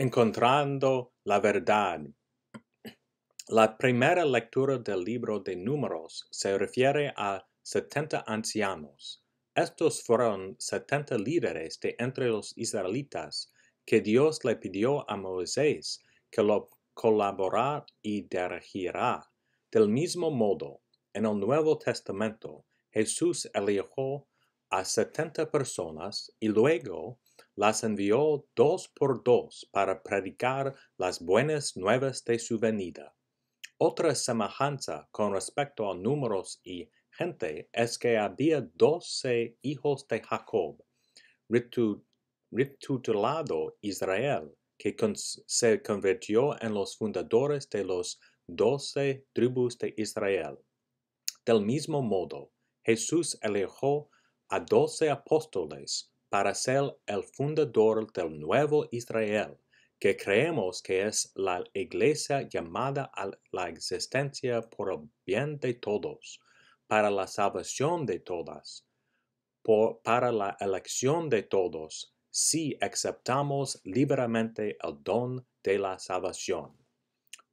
Encontrando la verdad. La primera lectura del libro de números se refiere a setenta ancianos. Estos fueron setenta líderes de entre los israelitas que Dios le pidió a Moisés que lo colaborara y dirigiera. Del mismo modo, en el Nuevo Testamento, Jesús eligió a setenta personas y luego las envió dos por dos para predicar las buenas nuevas de su venida. Otra semejanza con respecto a números y gente es que había doce hijos de Jacob, retitulado Israel, que se convirtió en los fundadores de los doce tribus de Israel. Del mismo modo, Jesús eligió a doce apóstoles, para ser el fundador del nuevo Israel, que creemos que es la iglesia llamada a la existencia por el bien de todos, para la salvación de todas, para la elección de todos, si aceptamos libremente el don de la salvación.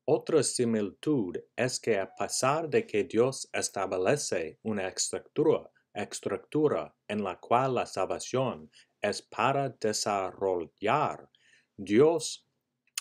Otra similitud es que a pesar de que Dios establece una estructura estructura en la cual la salvación es para desarrollar, Dios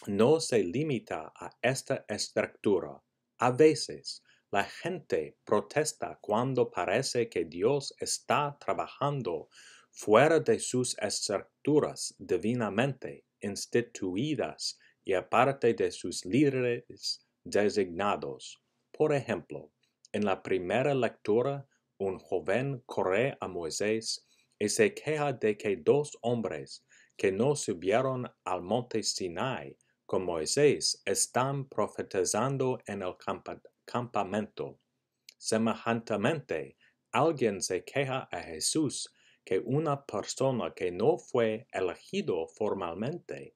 no se limita a esta estructura. A veces la gente protesta cuando parece que Dios está trabajando fuera de sus estructuras divinamente instituidas y aparte de sus líderes designados. Por ejemplo, en la primera lectura un joven corre a Moisés y se queja de que dos hombres que no subieron al monte Sinai con Moisés están profetizando en el campamento. Semejantemente, alguien se queja a Jesús que una persona que no fue elegido formalmente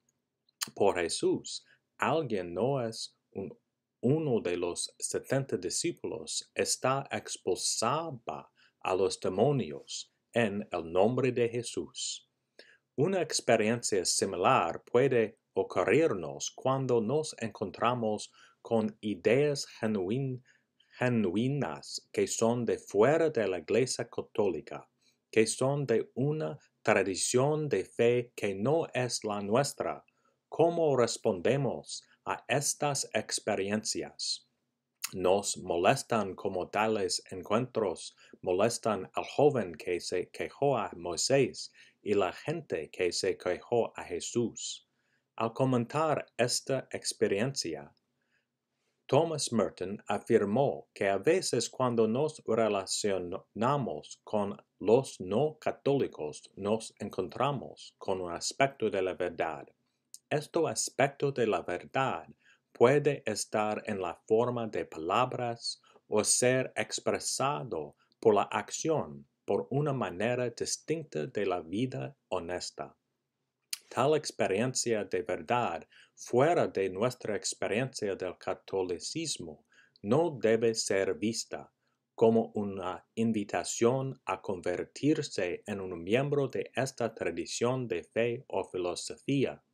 por Jesús, alguien no es un uno de los setenta discípulos está expulsaba a los demonios en el nombre de Jesús. Una experiencia similar puede ocurrirnos cuando nos encontramos con ideas genuinas que son de fuera de la Iglesia Católica, que son de una tradición de fe que no es la nuestra. ¿Cómo respondemos a estas experiencias. Nos molestan como tales encuentros molestan al joven que se quejó a Moisés y la gente que se quejó a Jesús. Al comentar esta experiencia, Thomas Merton afirmó que a veces cuando nos relacionamos con los no católicos nos encontramos con un aspecto de la verdad esto aspecto de la verdad puede estar en la forma de palabras o ser expresado por la acción por una manera distinta de la vida honesta. Tal experiencia de verdad fuera de nuestra experiencia del catolicismo no debe ser vista como una invitación a convertirse en un miembro de esta tradición de fe o filosofía,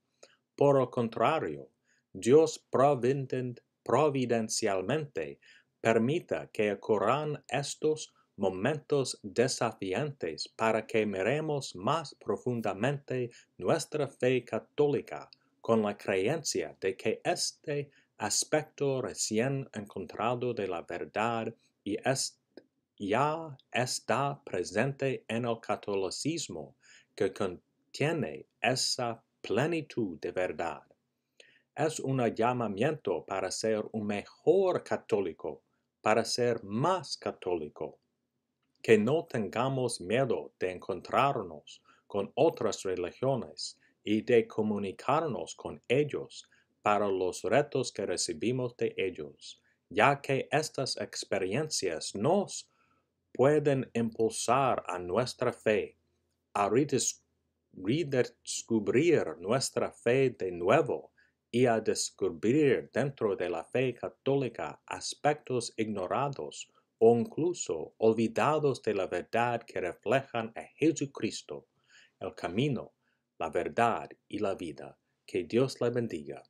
por el contrario, Dios providencialmente permita que ocurran estos momentos desafiantes para que miremos más profundamente nuestra fe católica con la creencia de que este aspecto recién encontrado de la verdad y ya está presente en el catolicismo que contiene esa plenitud de verdad. Es un llamamiento para ser un mejor católico, para ser más católico. Que no tengamos miedo de encontrarnos con otras religiones y de comunicarnos con ellos para los retos que recibimos de ellos, ya que estas experiencias nos pueden impulsar a nuestra fe, a redescubrir nuestra fe de nuevo y a descubrir dentro de la fe católica aspectos ignorados o incluso olvidados de la verdad que reflejan a Jesucristo, el camino, la verdad y la vida. Que Dios le bendiga.